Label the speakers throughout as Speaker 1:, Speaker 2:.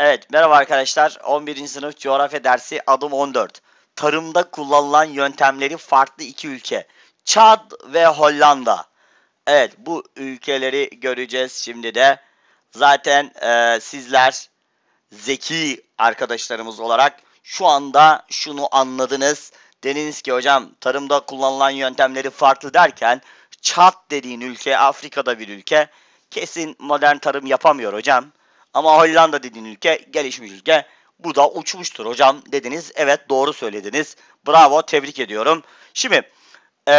Speaker 1: Evet, merhaba arkadaşlar. 11. sınıf coğrafya dersi adım 14. Tarımda kullanılan yöntemleri farklı iki ülke. Çad ve Hollanda. Evet, bu ülkeleri göreceğiz şimdi de. Zaten e, sizler zeki arkadaşlarımız olarak şu anda şunu anladınız. Dediniz ki hocam tarımda kullanılan yöntemleri farklı derken Çad dediğin ülke Afrika'da bir ülke. Kesin modern tarım yapamıyor hocam. Ama Hollanda dediğin ülke gelişmiş ülke. Bu da uçmuştur hocam dediniz. Evet doğru söylediniz. Bravo tebrik ediyorum. Şimdi ee,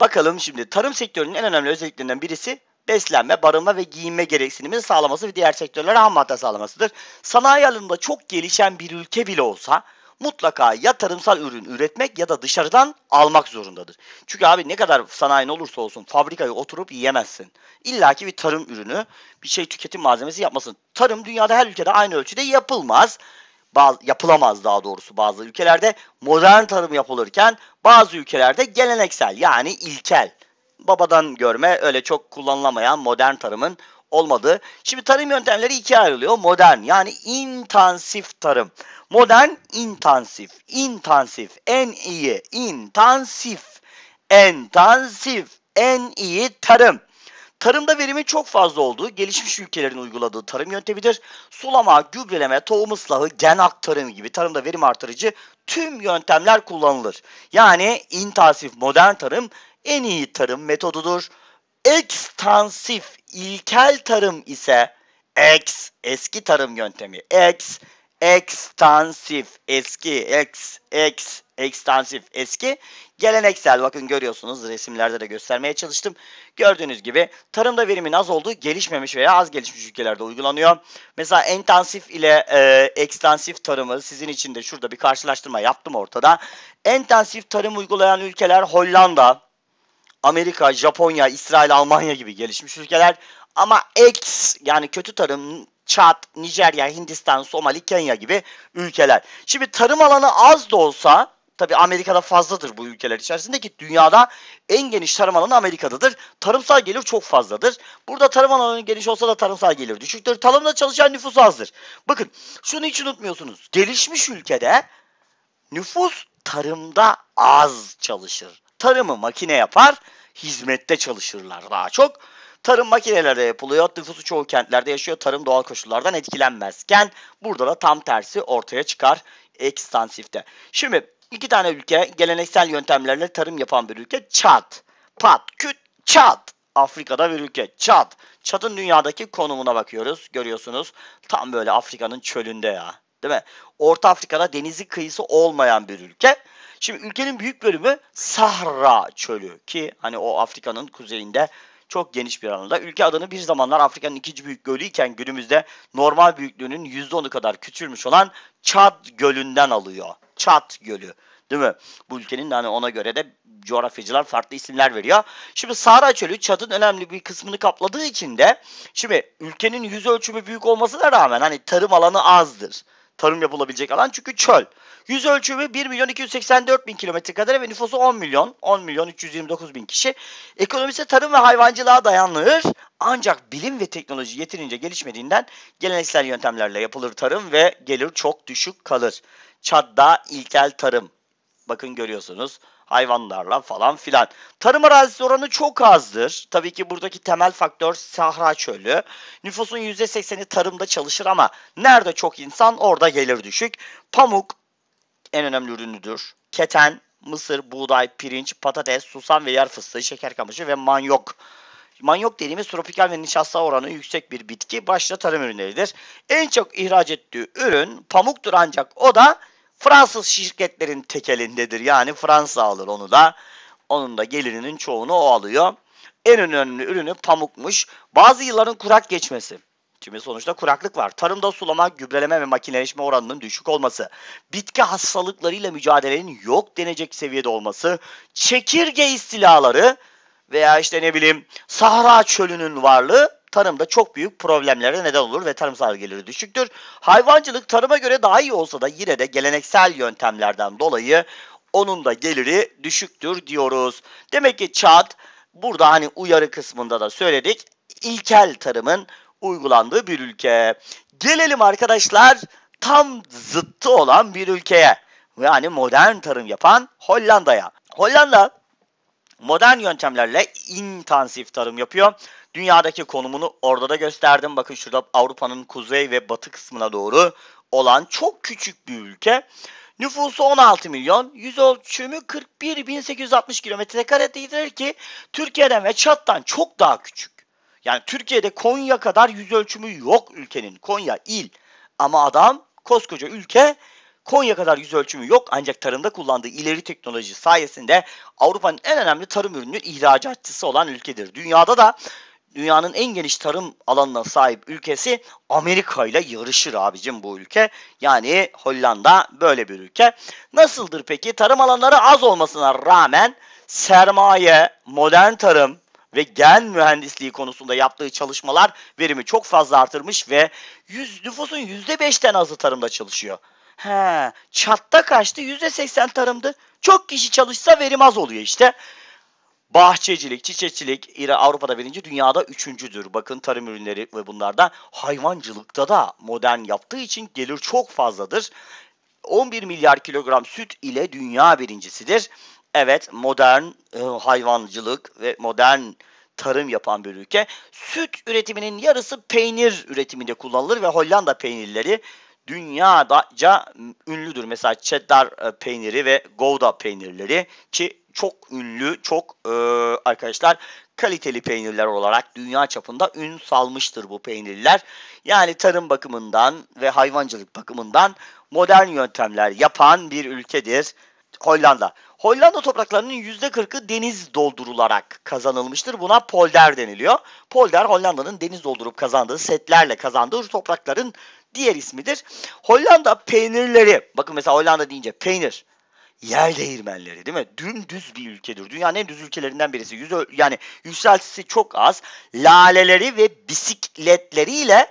Speaker 1: bakalım şimdi tarım sektörünün en önemli özelliklerinden birisi beslenme, barınma ve giyinme gereksinimini sağlaması ve diğer sektörlere ham madde sağlamasıdır. Sanayi alanında çok gelişen bir ülke bile olsa mutlaka ya tarımsal ürün üretmek ya da dışarıdan almak zorundadır. Çünkü abi ne kadar sanayi olursa olsun fabrikaya oturup yiyemezsin. İlla ki bir tarım ürünü, bir şey tüketim malzemesi yapmasın. Tarım dünyada her ülkede aynı ölçüde yapılmaz. Bazı, yapılamaz daha doğrusu bazı ülkelerde modern tarım yapılırken bazı ülkelerde geleneksel yani ilkel babadan görme öyle çok kullanılamayan modern tarımın olmadı. Şimdi tarım yöntemleri ikiye ayrılıyor. Modern yani intensif tarım. Modern intensif, intensif, en iyi, intensif, intensif, en iyi tarım. Tarımda verimin çok fazla olduğu gelişmiş ülkelerin uyguladığı tarım yöntemidir. Sulama, gübreleme, tohum ıslahı, gen aktarımı gibi tarımda verim artırıcı tüm yöntemler kullanılır. Yani intensif modern tarım en iyi tarım metodudur. Ekstansif ilkel tarım ise ex eski tarım yöntemi. Ex ekstansif eski ex ex ekstansif eski geleneksel bakın görüyorsunuz resimlerde de göstermeye çalıştım. Gördüğünüz gibi tarımda verimin az olduğu gelişmemiş veya az gelişmiş ülkelerde uygulanıyor. Mesela intensif ile e, ekstansif tarımı sizin için de şurada bir karşılaştırma yaptım ortada. Intensif tarım uygulayan ülkeler Hollanda, Amerika, Japonya, İsrail, Almanya gibi gelişmiş ülkeler ama ex yani kötü tarım Çad, Nijerya, Hindistan, Somali, Kenya gibi ülkeler. Şimdi tarım alanı az da olsa tabi Amerika'da fazladır bu ülkeler içerisindeki dünyada en geniş tarım alanı Amerika'dadır. Tarımsal gelir çok fazladır. Burada tarım alanı geniş olsa da tarımsal gelir düşüktür. Tarımda çalışan nüfus azdır. Bakın şunu hiç unutmuyorsunuz. Gelişmiş ülkede nüfus tarımda az çalışır tarımı makine yapar, hizmette çalışırlar daha çok. Tarım makinelerde yapılıyor. Nüfusu çoğu kentlerde yaşıyor. Tarım doğal koşullardan etkilenmezken burada da tam tersi ortaya çıkar ekstansifte. Şimdi iki tane ülke geleneksel yöntemlerle tarım yapan bir ülke. Çat, Pat, Küt, Çat. Afrika'da bir ülke. Çat. Çat'ın dünyadaki konumuna bakıyoruz. Görüyorsunuz. Tam böyle Afrika'nın çölünde ya. Değil mi? Orta Afrika'da denizi kıyısı olmayan bir ülke. Şimdi ülkenin büyük bölümü Sahra çölü ki hani o Afrika'nın kuzeyinde çok geniş bir alanda. Ülke adını bir zamanlar Afrika'nın ikinci büyük gölü iken günümüzde normal büyüklüğünün %10'u kadar küçülmüş olan Çad Gölü'nden alıyor. Çad Gölü. Değil mi? Bu ülkenin hani ona göre de coğrafyacılar farklı isimler veriyor. Şimdi Sahra Çölü Çad'ın önemli bir kısmını kapladığı için de şimdi ülkenin yüz ölçümü büyük olmasına rağmen hani tarım alanı azdır tarım yapılabilecek alan. Çünkü çöl. Yüz ölçümü 1 milyon 284 bin kilometre kadar ve nüfusu 10 milyon. 10 milyon 329 bin kişi. Ekonomisi tarım ve hayvancılığa dayanır. Ancak bilim ve teknoloji yeterince gelişmediğinden geleneksel yöntemlerle yapılır tarım ve gelir çok düşük kalır. Çad'da ilkel tarım Bakın görüyorsunuz hayvanlarla falan filan. Tarım arazisi oranı çok azdır. Tabii ki buradaki temel faktör Sahra Çölü. Nüfusun %80'i tarımda çalışır ama nerede çok insan orada gelir düşük. Pamuk en önemli ürünüdür. Keten, mısır, buğday, pirinç, patates, susam ve yer fıstığı, şeker kamışı ve manyok. Manyok dediğimiz tropikal ve nişasta oranı yüksek bir bitki başta tarım ürünleridir. En çok ihraç ettiği ürün pamuktur ancak o da Fransız şirketlerin tekelindedir. Yani Fransa alır onu da. Onun da gelirinin çoğunu o alıyor. En önemli ürünü pamukmuş. Bazı yılların kurak geçmesi. Şimdi sonuçta kuraklık var. Tarımda sulama, gübreleme ve makineleşme oranının düşük olması, bitki hastalıklarıyla mücadelenin yok denecek seviyede olması, çekirge istilaları veya işte ne bileyim Sahra çölünün varlığı tarımda çok büyük problemlere neden olur ve tarımsal geliri düşüktür. Hayvancılık tarıma göre daha iyi olsa da yine de geleneksel yöntemlerden dolayı onun da geliri düşüktür diyoruz. Demek ki Çat burada hani uyarı kısmında da söyledik. ilkel tarımın uygulandığı bir ülke. Gelelim arkadaşlar tam zıttı olan bir ülkeye. Yani modern tarım yapan Hollanda'ya. Hollanda modern yöntemlerle intensif tarım yapıyor. Dünyadaki konumunu orada da gösterdim. Bakın şurada Avrupa'nın kuzey ve batı kısmına doğru olan çok küçük bir ülke. Nüfusu 16 milyon, yüz ölçümü 41.860 kilometre karedir ki Türkiye'den ve Çat'tan çok daha küçük. Yani Türkiye'de Konya kadar yüz ölçümü yok ülkenin. Konya il. Ama adam koskoca ülke Konya kadar yüz ölçümü yok ancak tarımda kullandığı ileri teknoloji sayesinde Avrupa'nın en önemli tarım ürünü ihracatçısı olan ülkedir. Dünyada da dünyanın en geniş tarım alanına sahip ülkesi Amerika ile yarışır abicim bu ülke. Yani Hollanda böyle bir ülke. Nasıldır peki? Tarım alanları az olmasına rağmen sermaye, modern tarım ve gen mühendisliği konusunda yaptığı çalışmalar verimi çok fazla artırmış ve 100, nüfusun %5'ten azı tarımda çalışıyor. He, çatta kaçtı? %80 tarımdı. Çok kişi çalışsa verim az oluyor işte. Bahçecilik, çiçekçilik İra Avrupa'da birinci, dünyada üçüncüdür. Bakın tarım ürünleri ve bunlarda hayvancılıkta da modern yaptığı için gelir çok fazladır. 11 milyar kilogram süt ile dünya birincisidir. Evet modern e, hayvancılık ve modern tarım yapan bir ülke. Süt üretiminin yarısı peynir üretiminde kullanılır ve Hollanda peynirleri dünyaca ünlüdür. Mesela cheddar e, peyniri ve gouda peynirleri ki çok ünlü, çok e, arkadaşlar kaliteli peynirler olarak dünya çapında ün salmıştır bu peynirler. Yani tarım bakımından ve hayvancılık bakımından modern yöntemler yapan bir ülkedir Hollanda. Hollanda topraklarının %40'ı deniz doldurularak kazanılmıştır. Buna polder deniliyor. Polder Hollanda'nın deniz doldurup kazandığı setlerle kazandığı toprakların diğer ismidir. Hollanda peynirleri, bakın mesela Hollanda deyince peynir, yer değirmenleri değil mi? Dümdüz bir ülkedir. Dünyanın en düz ülkelerinden birisi. Yüz, yani yükseltisi çok az. Laleleri ve bisikletleriyle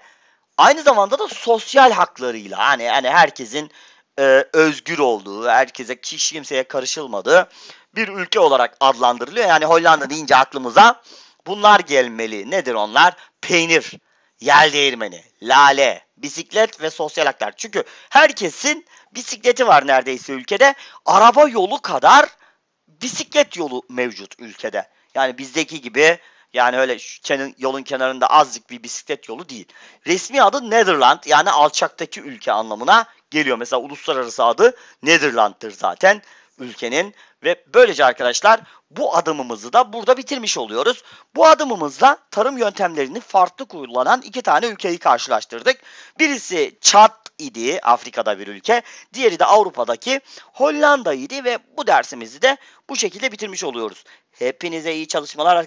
Speaker 1: aynı zamanda da sosyal haklarıyla hani hani herkesin e, özgür olduğu, herkese kişi kimseye karışılmadığı bir ülke olarak adlandırılıyor. Yani Hollanda deyince aklımıza bunlar gelmeli. Nedir onlar? Peynir, yel değirmeni, lale, bisiklet ve sosyal haklar. Çünkü herkesin bisikleti var neredeyse ülkede. Araba yolu kadar bisiklet yolu mevcut ülkede. Yani bizdeki gibi yani öyle yolun kenarında azıcık bir bisiklet yolu değil. Resmi adı Netherland yani alçaktaki ülke anlamına geliyor. Mesela uluslararası adı Netherland'tır zaten ülkenin ve böylece arkadaşlar bu adımımızı da burada bitirmiş oluyoruz. Bu adımımızla tarım yöntemlerini farklı kullanan iki tane ülkeyi karşılaştırdık. Birisi Çat idi Afrika'da bir ülke. Diğeri de Avrupa'daki Hollanda idi ve bu dersimizi de bu şekilde bitirmiş oluyoruz. Hepinize iyi çalışmalar.